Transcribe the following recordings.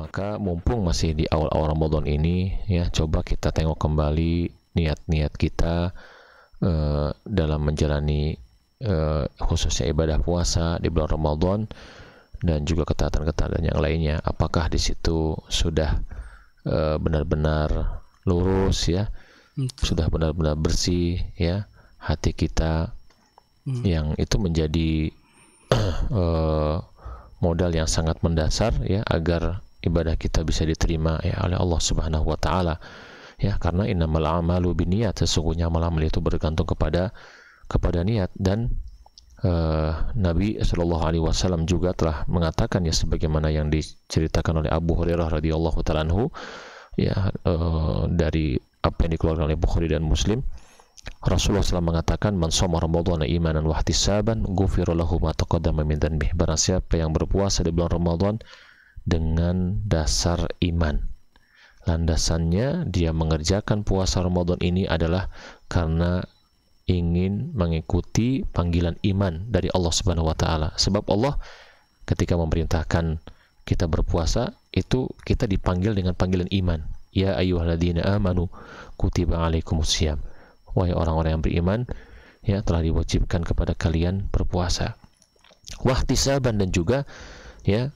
Maka mumpung masih di awal-awal Ramadan ini ya coba kita tengok kembali niat-niat kita uh, dalam menjalani uh, khususnya ibadah puasa di bulan Ramadan dan juga ketaatan-ketaatan yang lainnya. Apakah di situ sudah eh, benar-benar uh, lurus ya? Betul. Sudah benar-benar bersih ya hati kita hmm. yang itu menjadi uh, modal yang sangat mendasar ya agar ibadah kita bisa diterima ya oleh Allah Subhanahu wa taala. Ya, karena innamal a'malu binniyat, sesungguhnya amal itu bergantung kepada kepada niat dan uh, Nabi Shallallahu alaihi wasallam juga telah mengatakan ya sebagaimana yang diceritakan oleh Abu Hurairah radhiyallahu taala ya uh, dari apa yang dikeluarkan oleh Bukhari dan Muslim Rasulullah SAW mengatakan man soma ramadhana imanan wahtisaban saban lahu ma taqaddama min bih barang siapa yang berpuasa di bulan Ramadan dengan dasar iman. Landasannya dia mengerjakan puasa Ramadan ini adalah karena ingin mengikuti panggilan iman dari Allah Subhanahu wa taala. Sebab Allah ketika memerintahkan kita berpuasa itu kita dipanggil dengan panggilan iman. Ya ayyuhalladzina amanu kutiba alaikumusiyam. Wahai orang-orang yang beriman, ya telah diwajibkan kepada kalian berpuasa. Wahtisaban dan juga ya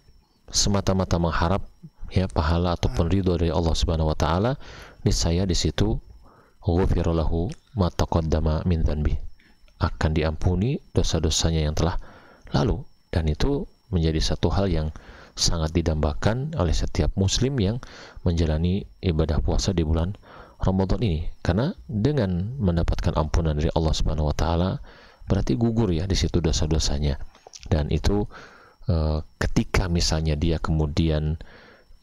semata-mata mengharap ya pahala ataupun ridho dari Allah Subhanahu wa taala, niscaya di situ ghufirallahu ma taqaddama min dhanbi. Akan diampuni dosa-dosanya yang telah lalu dan itu menjadi satu hal yang sangat didambakan oleh setiap muslim yang menjalani ibadah puasa di bulan Ramadan ini karena dengan mendapatkan ampunan dari Allah Subhanahu wa taala berarti gugur ya di situ dosa-dosanya dan itu Eh, ketika misalnya dia kemudian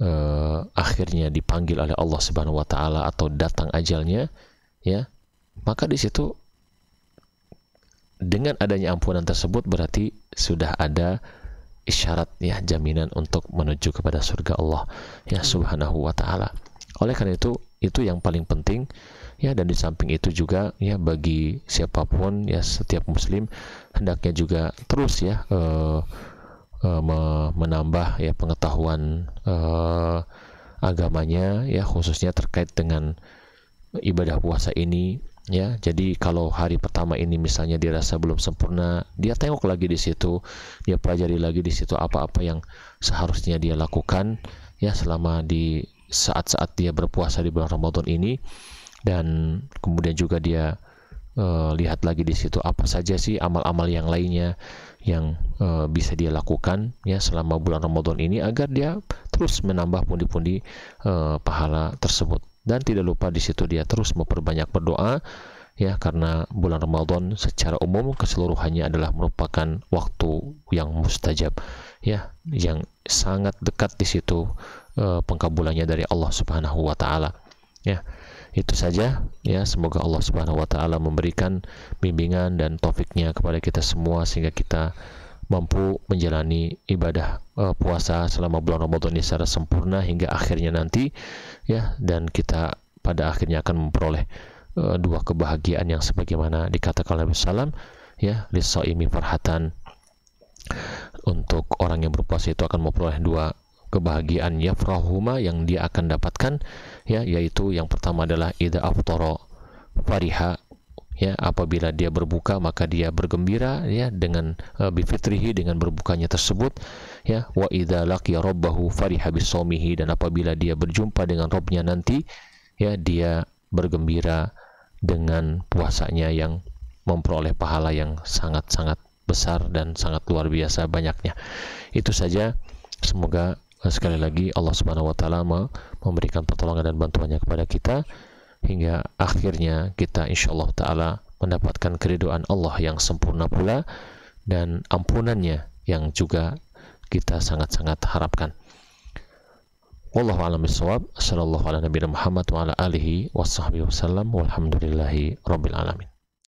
uh, akhirnya dipanggil oleh Allah Subhanahu wa taala atau datang ajalnya ya maka di situ dengan adanya ampunan tersebut berarti sudah ada isyarat ya jaminan untuk menuju kepada surga Allah ya hmm. Subhanahu wa taala. Oleh karena itu itu yang paling penting ya dan di samping itu juga ya bagi siapapun ya setiap muslim hendaknya juga terus ya uh, Eh, menambah ya pengetahuan uh, agamanya ya khususnya terkait dengan ibadah puasa ini ya. Jadi kalau hari pertama ini misalnya dirasa belum sempurna, dia tengok lagi di situ, dia pelajari lagi di situ apa-apa yang seharusnya dia lakukan ya selama di saat-saat dia berpuasa di bulan Ramadan ini dan kemudian juga dia uh, lihat lagi di situ apa saja sih amal-amal yang lainnya yang uh, bisa dia lakukan ya selama bulan Ramadan ini agar dia terus menambah pundi-pundi uh, pahala tersebut dan tidak lupa di situ dia terus memperbanyak berdoa ya karena bulan Ramadan secara umum keseluruhannya adalah merupakan waktu yang mustajab ya yang sangat dekat di situ uh, pengkabulannya dari Allah Subhanahu wa taala ya itu saja ya semoga Allah Subhanahu wa taala memberikan bimbingan dan taufiknya kepada kita semua sehingga kita mampu menjalani ibadah uh, puasa selama bulan Ramadan ini secara sempurna hingga akhirnya nanti ya dan kita pada akhirnya akan memperoleh uh, dua kebahagiaan yang sebagaimana dikatakan Nabi sallam ya lisaimi farhatan untuk orang yang berpuasa itu akan memperoleh dua kebahagiaan yafrahuma yang dia akan dapatkan ya yaitu yang pertama adalah ida aftara fariha ya apabila dia berbuka maka dia bergembira ya dengan uh, bifitrihi dengan berbukanya tersebut ya wa idza laqiya rabbahu fariha bisomihi dan apabila dia berjumpa dengan Robnya nanti ya dia bergembira dengan puasanya yang memperoleh pahala yang sangat-sangat besar dan sangat luar biasa banyaknya. Itu saja semoga Nah, sekali lagi Allah Subhanahu wa taala memberikan pertolongan dan bantuannya kepada kita hingga akhirnya kita insyaallah taala mendapatkan keriduan Allah yang sempurna pula dan ampunannya yang juga kita sangat-sangat harapkan. Wallahu a'lam bissawab. Sallallahu alaihi nabiyina Muhammad wa ala wasallam walhamdulillahi rabbil alamin.